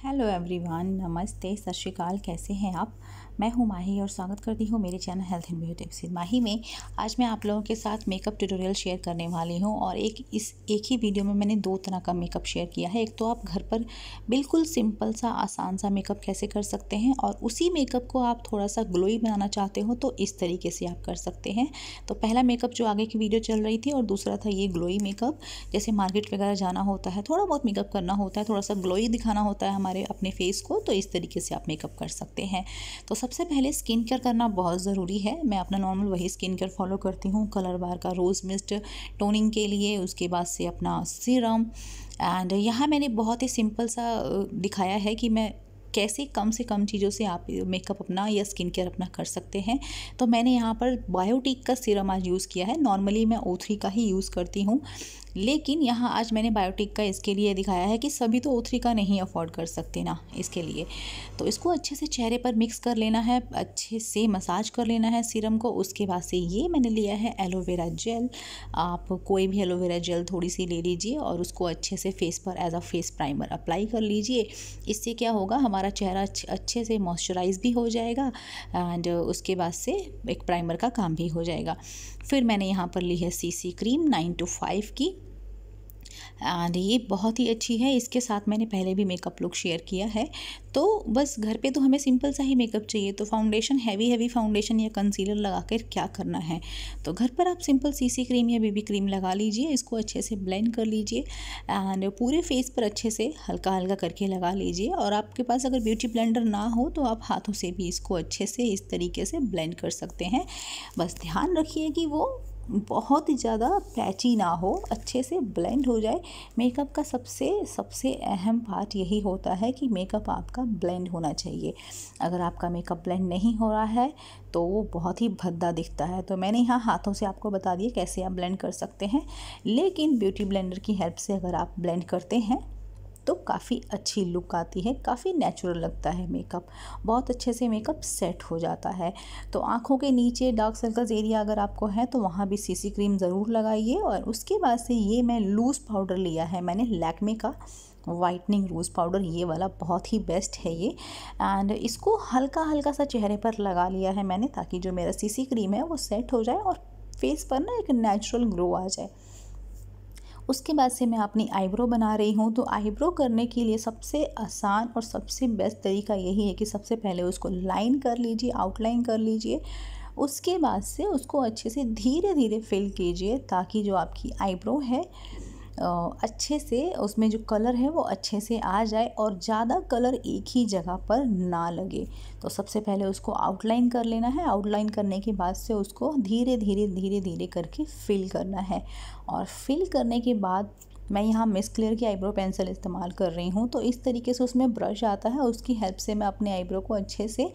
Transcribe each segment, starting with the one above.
hello everyone नमस्ते सत श्रीकाल कैसे हैं आप मैं हूं माही और स्वागत करती हूं मेरे channel health and beauty tips Mahi में आज मैं आप लोगों के साथ मेकअप ट्यूटोरियल शेयर करने वाली हूं और एक इस एक ही वीडियो में मैंने दो तरह का मेकअप शेयर किया है एक तो आप घर पर बिल्कुल सिंपल सा आसान सा मेकअप कैसे कर सकते हैं और उसी मेकअप को आप थोड़ा सा ग्लोई बनाना चाहते हो तो इस तरीके से आप कर सकते हैं तो पहला मेकअप जो आगे की वीडियो चल रही थी और दूसरा था ये ग्लोई मेकअप जैसे मार्केट वगैरह जाना होता है थोड़ा बहुत मेकअप करना होता है थोड़ा सा ग्लोई दिखाना होता है हमारे अपने फेस को तो इस तरीके से आप मेकअप कर सकते हैं तो सब सबसे पहले स्किन केयर करना बहुत ज़रूरी है मैं अपना नॉर्मल वही स्किन केयर फॉलो करती हूँ कलर बार का रोज़ मिस्ट टोनिंग के लिए उसके बाद से अपना सीरम एंड यहाँ मैंने बहुत ही सिंपल सा दिखाया है कि मैं कैसे कम से कम चीज़ों से आप मेकअप अपना या स्किन केयर अपना कर सकते हैं तो मैंने यहाँ पर बायोटिक का सीरम आज यूज़ किया है नॉर्मली मैं ओ का ही यूज़ करती हूँ लेकिन यहाँ आज मैंने बायोटिक का इसके लिए दिखाया है कि सभी तो ओ का नहीं अफोर्ड कर सकते ना इसके लिए तो इसको अच्छे से चेहरे पर मिक्स कर लेना है अच्छे से मसाज कर लेना है सीरम को उसके बाद से ये मैंने लिया है एलोवेरा जेल आप कोई भी एलोवेरा जेल थोड़ी सी ले लीजिए और उसको अच्छे से फेस पर as a face primer apply कर लीजिए इससे क्या होगा हमारा चेहरा अच्छे से मॉइस्चराइज भी हो जाएगा एंड उसके बाद से एक प्राइमर का काम भी हो जाएगा फिर मैंने यहाँ पर ली है CC cream nine to five की एंड ये बहुत ही अच्छी है इसके साथ मैंने पहले भी मेकअप लुक शेयर किया है तो बस घर पे तो हमें सिंपल सा ही मेकअप चाहिए तो फाउंडेशन हैवी हैवी फाउंडेशन या कंसीलर लगा कर क्या करना है तो घर पर आप सिंपल सीसी क्रीम या बेबी क्रीम लगा लीजिए इसको अच्छे से ब्लेंड कर लीजिए एंड पूरे फेस पर अच्छे से हल्का हल्का करके लगा लीजिए और आपके पास अगर ब्यूटी ब्लेंडर ना हो तो आप हाथों से भी इसको अच्छे से इस तरीके से ब्लेंड कर सकते हैं बस ध्यान रखिए कि वो बहुत ही ज़्यादा पैची ना हो अच्छे से ब्लेंड हो जाए मेकअप का सबसे सबसे अहम पार्ट यही होता है कि मेकअप आपका ब्लेंड होना चाहिए अगर आपका मेकअप ब्लेंड नहीं हो रहा है तो वो बहुत ही भद्दा दिखता है तो मैंने यहाँ हाथों से आपको बता दिया कैसे आप ब्लेंड कर सकते हैं लेकिन ब्यूटी ब्लेंडर की हेल्प से अगर आप ब्लेंड करते हैं तो काफ़ी अच्छी लुक आती है काफ़ी नेचुरल लगता है मेकअप बहुत अच्छे से मेकअप सेट हो जाता है तो आँखों के नीचे डार्क सर्कल्स एरिया अगर आपको है तो वहाँ भी सीसी क्रीम ज़रूर लगाइए और उसके बाद से ये मैं लूज़ पाउडर लिया है मैंने लैकमे का वाइटनिंग लूज पाउडर ये वाला बहुत ही बेस्ट है ये एंड इसको हल्का हल्का सा चेहरे पर लगा लिया है मैंने ताकि जो मेरा सीसी क्रीम है वो सेट हो जाए और फेस पर ना एक नेचुरल ग्लो आ जाए उसके बाद से मैं अपनी आईब्रो बना रही हूँ तो आईब्रो करने के लिए सबसे आसान और सबसे बेस्ट तरीका यही है कि सबसे पहले उसको लाइन कर लीजिए आउटलाइन कर लीजिए उसके बाद से उसको अच्छे से धीरे धीरे फिल कीजिए ताकि जो आपकी आईब्रो है अच्छे से उसमें जो कलर है वो अच्छे से आ जाए और ज़्यादा कलर एक ही जगह पर ना लगे तो सबसे पहले उसको आउटलाइन कर लेना है आउटलाइन करने के बाद से उसको धीरे धीरे धीरे धीरे करके फिल करना है और फिल करने के बाद मैं यहाँ मिस क्लियर की आईब्रो पेंसिल इस्तेमाल कर रही हूँ तो इस तरीके से उसमें ब्रश आता है उसकी हेल्प से मैं अपने आईब्रो को अच्छे से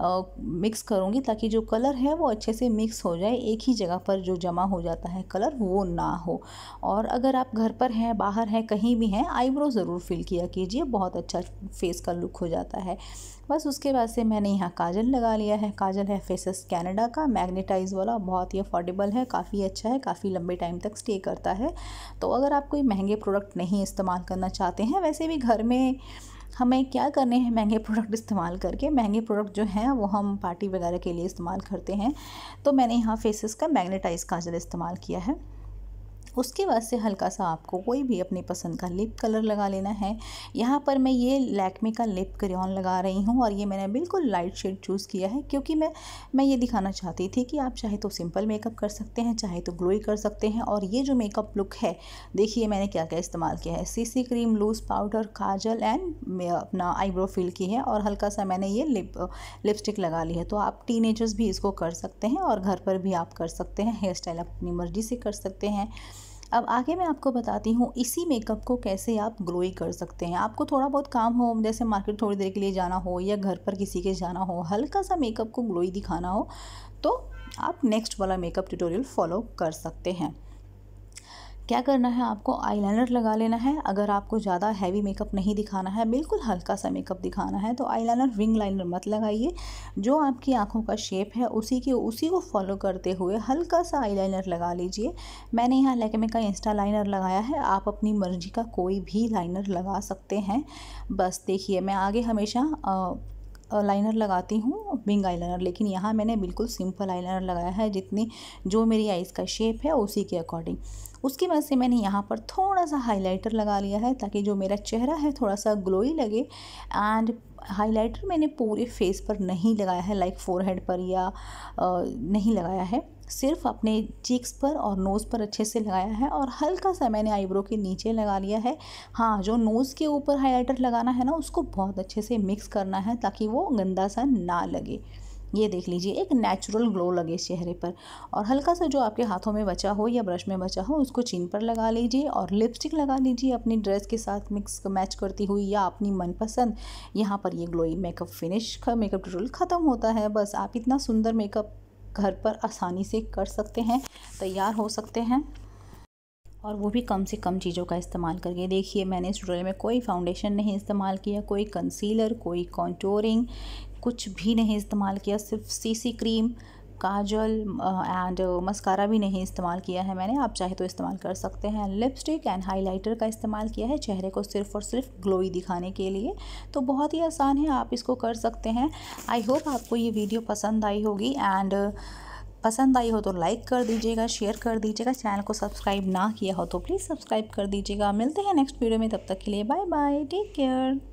आ, मिक्स करूँगी ताकि जो कलर है वो अच्छे से मिक्स हो जाए एक ही जगह पर जो जमा हो जाता है कलर वो ना हो और अगर आप घर पर हैं बाहर हैं कहीं भी हैं आईब्रो ज़रूर फिल किया कीजिए बहुत अच्छा फेस का लुक हो जाता है बस उसके बाद से मैंने यहाँ काजल लगा लिया है काजल है फेसेस कैनेडा का मैग्नेटाइज वाला बहुत ही अफोर्डेबल है काफ़ी अच्छा है काफ़ी लंबे टाइम तक स्टे करता है तो अगर आप कोई महंगे प्रोडक्ट नहीं इस्तेमाल करना चाहते हैं वैसे भी घर में हमें क्या करने हैं महंगे प्रोडक्ट इस्तेमाल करके महंगे प्रोडक्ट जो हैं वो हम पार्टी वगैरह के लिए इस्तेमाल करते हैं तो मैंने यहाँ फेसेस का मैग्नेटाइज काजल इस्तेमाल किया है उसके बाद से हल्का सा आपको कोई भी अपनी पसंद का लिप कलर लगा लेना है यहाँ पर मैं ये लैकमे का लिप क्रियॉन लगा रही हूँ और ये मैंने बिल्कुल लाइट शेड चूज़ किया है क्योंकि मैं मैं ये दिखाना चाहती थी कि आप चाहे तो सिंपल मेकअप कर सकते हैं चाहे तो ग्लोई कर सकते हैं और ये जो मेकअप लुक है देखिए मैंने क्या क्या इस्तेमाल किया है CC cream loose powder kajal and अपना आईब्रो फिल की है और हल्का सा मैंने ये लिप लिपस्टिक लगा ली है तो आप टीन भी इसको कर सकते हैं और घर पर भी आप कर सकते हैं हेयर स्टाइल अपनी मर्ज़ी से कर सकते हैं अब आगे मैं आपको बताती हूँ इसी मेकअप को कैसे आप ग्लोई कर सकते हैं आपको थोड़ा बहुत काम हो जैसे मार्केट थोड़ी देर के लिए जाना हो या घर पर किसी के जाना हो हल्का सा मेकअप को ग्लोई दिखाना हो तो आप नेक्स्ट वाला मेकअप ट्यूटोरियल फॉलो कर सकते हैं क्या करना है आपको आईलाइनर लगा लेना है अगर आपको ज़्यादा हैवी मेकअप नहीं दिखाना है बिल्कुल हल्का सा मेकअप दिखाना है तो आईलाइनर रिंग लाइनर मत लगाइए जो आपकी आँखों का शेप है उसी के उसी को फॉलो करते हुए हल्का सा आईलाइनर लगा लीजिए मैंने यहाँ लैकमे का इंस्टा लाइनर लगाया है आप अपनी मर्जी का कोई भी लाइनर लगा सकते हैं बस देखिए मैं आगे हमेशा लाइनर लगाती हूँ बिंग आईलाइनर लेकिन यहाँ मैंने बिल्कुल सिंपल आईलाइनर लगाया है जितनी जो मेरी आइज़ का शेप है उसी के अकॉर्डिंग उसके बाद से मैंने यहाँ पर थोड़ा सा हाइलाइटर लगा लिया है ताकि जो मेरा चेहरा है थोड़ा सा ग्लोई लगे एंड हाइलाइटर मैंने पूरे फेस पर नहीं लगाया है लाइक फोरहेड पर या नहीं लगाया है सिर्फ अपने चीक्स पर और नोज़ पर अच्छे से लगाया है और हल्का सा मैंने आईब्रो के नीचे लगा लिया है हाँ जो नोज़ के ऊपर हाइलाइटर लगाना है ना उसको बहुत अच्छे से मिक्स करना है ताकि वो गंदा सा ना लगे ये देख लीजिए एक नेचुरल ग्लो लगे चेहरे पर और हल्का सा जो आपके हाथों में बचा हो या ब्रश में बचा हो उसको चीन पर लगा लीजिए और लिपस्टिक लगा लीजिए अपनी ड्रेस के साथ मिक्स मैच करती हुई या अपनी मनपसंद यहाँ पर ये glowy makeup finish makeup tutorial ख़त्म होता है बस आप इतना सुंदर मेकअप घर पर आसानी से कर सकते हैं तैयार हो सकते हैं और वो भी कम से कम चीज़ों का इस्तेमाल करके देखिए मैंने इस ट्यूटोरियल में कोई फाउंडेशन नहीं इस्तेमाल किया कोई कंसीलर कोई कॉन्टोरिंग कुछ भी नहीं इस्तेमाल किया सिर्फ CC cream kajal and mascara भी नहीं इस्तेमाल किया है मैंने आप चाहे तो इस्तेमाल कर सकते हैं लिपस्टिक एंड हाइलाइटर का इस्तेमाल किया है चेहरे को सिर्फ और सिर्फ ग्लोई दिखाने के लिए तो बहुत ही आसान है आप इसको कर सकते हैं आई होप आपको ये वीडियो पसंद आई होगी एंड uh, पसंद आई हो तो लाइक कर दीजिएगा शेयर कर दीजिएगा चैनल को सब्सक्राइब ना किया हो तो प्लीज़ सब्सक्राइब कर दीजिएगा मिलते हैं नेक्स्ट वीडियो में तब तक के लिए बाय बाय टेक केयर